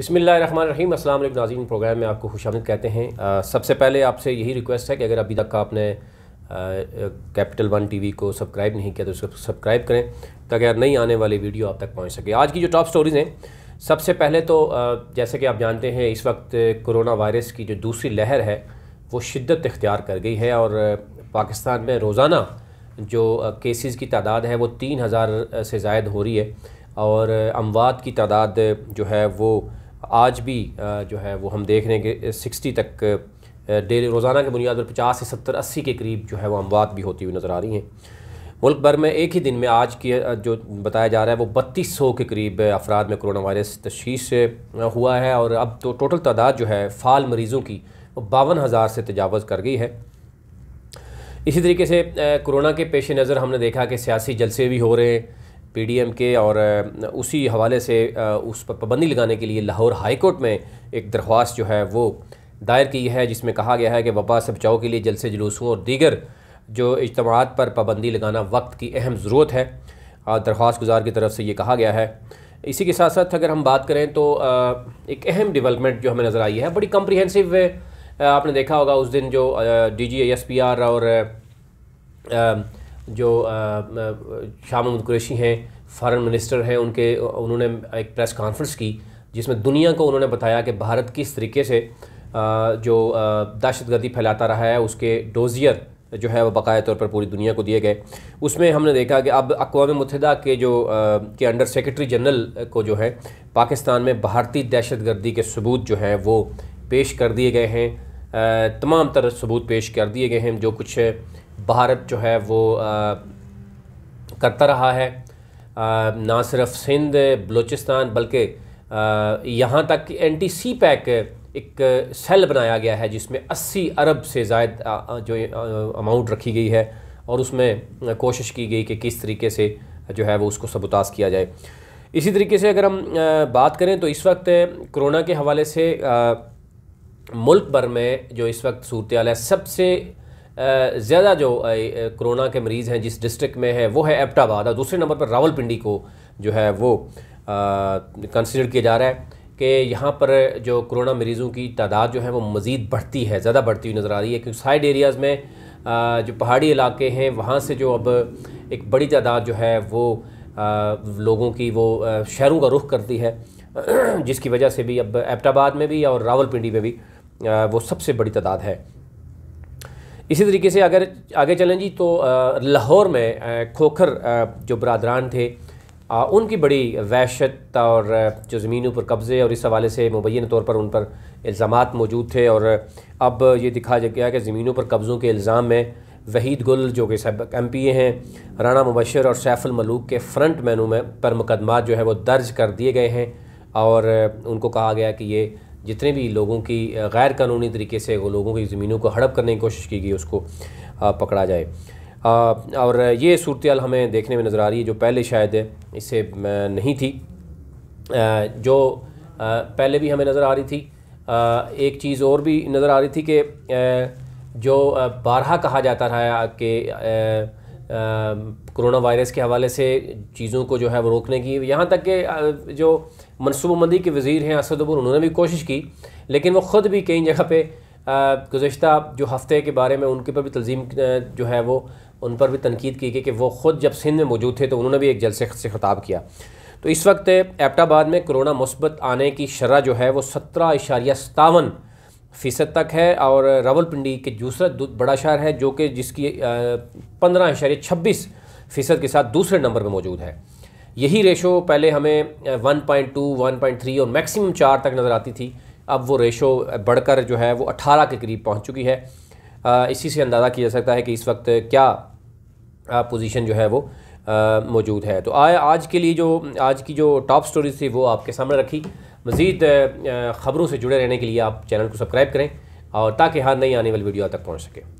बिसमीम असल नाजीन प्रोग्राम में आपको खुश कहते हैं आ, सबसे पहले आपसे यही रिक्वेस्ट है कि अगर अभी तक आपने कैपिटल वन टीवी को सब्सक्राइब नहीं किया तो उसको सब्सक्राइब करें ताकि हर नई आने वाली वीडियो आप तक पहुंच सके आज की जो टॉप स्टोरीज़ हैं सबसे पहले तो आ, जैसे कि आप जानते हैं इस वक्त कोरोना वायरस की जो दूसरी लहर है वो शिद्दत इख्तियार कर गई है और पाकिस्तान में रोज़ाना जो केसेस की तादाद है वो तीन हज़ार से जायद हो रही है और अमवात की तादाद जो है वो आज भी जो है वो हम देख रहे हैं कि सिक्सटी तक डेली रोज़ाना के बुनियाद पर पचास से सत्तर अस्सी के करीब जो है वो अमवात भी होती हुई नज़र आ रही हैं मुल्क भर में एक ही दिन में आज की जो बताया जा रहा है वो बत्तीस सौ के करीब अफराद में कोरोना वायरस तशीस हुआ है और अब तो टोटल तादाद जो है फ़ाल मरीज़ों की वो बावन हज़ार से तजावज़ कर गई है इसी तरीके से कोरोना के पेश नज़र हमने देखा कि सियासी जलसे भी हो रहे हैं पीडीएम के और उसी हवाले से उस पर पाबंदी लगाने के लिए लाहौर हाईकोर्ट में एक दरख्वास्त जो है वो दायर की है जिसमें कहा गया है कि वबा से बचाव के लिए जलसे जुलूसों और दीगर जो इजतमात पर पाबंदी लगाना वक्त की अहम ज़रूरत है दरख्वास्त गुजार की तरफ से ये कहा गया है इसी के साथ साथ अगर हम बात करें तो एक अहम डेवलपमेंट जो हमें नज़र आई है बड़ी कम्प्रीहेंसिव आपने देखा होगा उस दिन जो D G S P R और जो शाह महमूद कुरेशी हैं फ़ारन मिनिस्टर हैं उनके उन्होंने एक प्रेस कॉन्फ्रेंस की जिसमें दुनिया को उन्होंने बताया कि भारत किस तरीके से जो दहशत गर्दी फैलाता रहा है उसके डोजियर जो है वो बकाया तौर पर पूरी दुनिया को दिए गए उसमें हमने देखा कि अब अकवा मुतहदा के जो के अंडर सेक्रेटरी जनरल को जो है पाकिस्तान में भारतीय दहशत गर्दी के सबूत जो हैं वो पेश कर दिए गए हैं तमाम तरह सबूत पेश कर दिए गए हैं जो कुछ भारत जो है वो करता रहा है ना सिर्फ सिंध बलूचिस्तान बल्कि यहाँ तक कि एन टी सी पैक एक सेल बनाया गया है जिसमें 80 अरब से जायद जो अमाउंट रखी गई है और उसमें कोशिश की गई कि किस तरीके से जो है वो उसको सबुताज किया जाए इसी तरीके से अगर हम बात करें तो इस वक्त कोरोना के हवाले से मुल्क भर में जो इस वक्त सूरत है सबसे ज़्यादा जो कोरोना के मरीज़ हैं जिस डिस्ट्रिक्ट में है वो है एबटाबाद और दूसरे नंबर पर रावलपिंडी को जो है वो कंसिडर किया जा रहा है कि यहाँ पर जो कोरोना मरीज़ों की तादाद जो है वो मज़ीद बढ़ती है ज़्यादा बढ़ती हुई नज़र आ रही है क्योंकि साइड एरियाज़ में जो पहाड़ी इलाके हैं वहाँ से जो अब एक बड़ी तादाद जो है वो लोगों की वो शहरों का रुख करती है जिसकी वजह से भी अब एबटाबाद में भी और रावलपिंडी में भी वो सबसे बड़ी तादाद है इसी तरीके से अगर आगे चलें जी तो लाहौर में खोखर जो बरदरान थे उनकी बड़ी वहशत और जो ज़मीनों पर कब्ज़े और इस हवाले से मुबैन तौर पर उन पर इल्ज़ाम मौजूद थे और अब ये दिखा गया कि ज़मीनों पर कब्ज़ों के इल्ज़ाम में वहीद गुल जो कि सबक एम पी ए हैं राना मुबशर और सैफुल मलूक के फ्रंट मैनू में पर मुकदमा जो है वो दर्ज कर दिए गए हैं और उनको कहा गया कि ये जितने भी लोगों की गैर कानूनी तरीके से वो लोगों की ज़मीनों को हड़प करने की कोशिश की गई उसको पकड़ा जाए और ये सूरत हमें देखने में नज़र आ रही है जो पहले शायद इससे नहीं थी जो पहले भी हमें नज़र आ रही थी एक चीज़ और भी नज़र आ रही थी कि जो बारहा कहा जाता रहा कि कोरोना वायरस के हवाले से चीज़ों को जो है वो रोकने की यहाँ तक कि जो मंदी के वज़ी हैं असदुबर उन्होंने भी कोशिश की लेकिन वो ख़ुद भी कई जगह पर गुज्त जो हफ़्ते के बारे में उनके पर भी तंजीम जो है वो उन पर भी तनकीद की गई कि वो ख़ुद जब सिंध में मौजूद थे तो उन्होंने भी एक जलसे से ख़ताब किया तो इस वक्त एबटाबाद में कोरोना मुस्बत आने की शरह जो है वो सत्रह इशारिया सतावन फ़ीसद तक है और रावलपिंडी के दूसरा बड़ा शहर है जो कि जिसकी पंद्रह शहर छब्बीस फ़ीसद के साथ दूसरे नंबर पर मौजूद है यही रेशो पहले हमें 1.2, 1.3 और मैक्सिमम चार तक नज़र आती थी अब वो रेशो बढ़कर जो है वो 18 के करीब पहुंच चुकी है इसी से अंदाज़ा किया जा सकता है कि इस वक्त क्या पोजीशन जो है वो मौजूद है तो आए आज के लिए जो आज की जो टॉप स्टोरीज थी वो आपके सामने रखी मज़ीद ख़बरों से जुड़े रहने के लिए आप चैनल को सब्सक्राइब करें और ताकि हर नई आने वाली वीडियो तक पहुँच सकें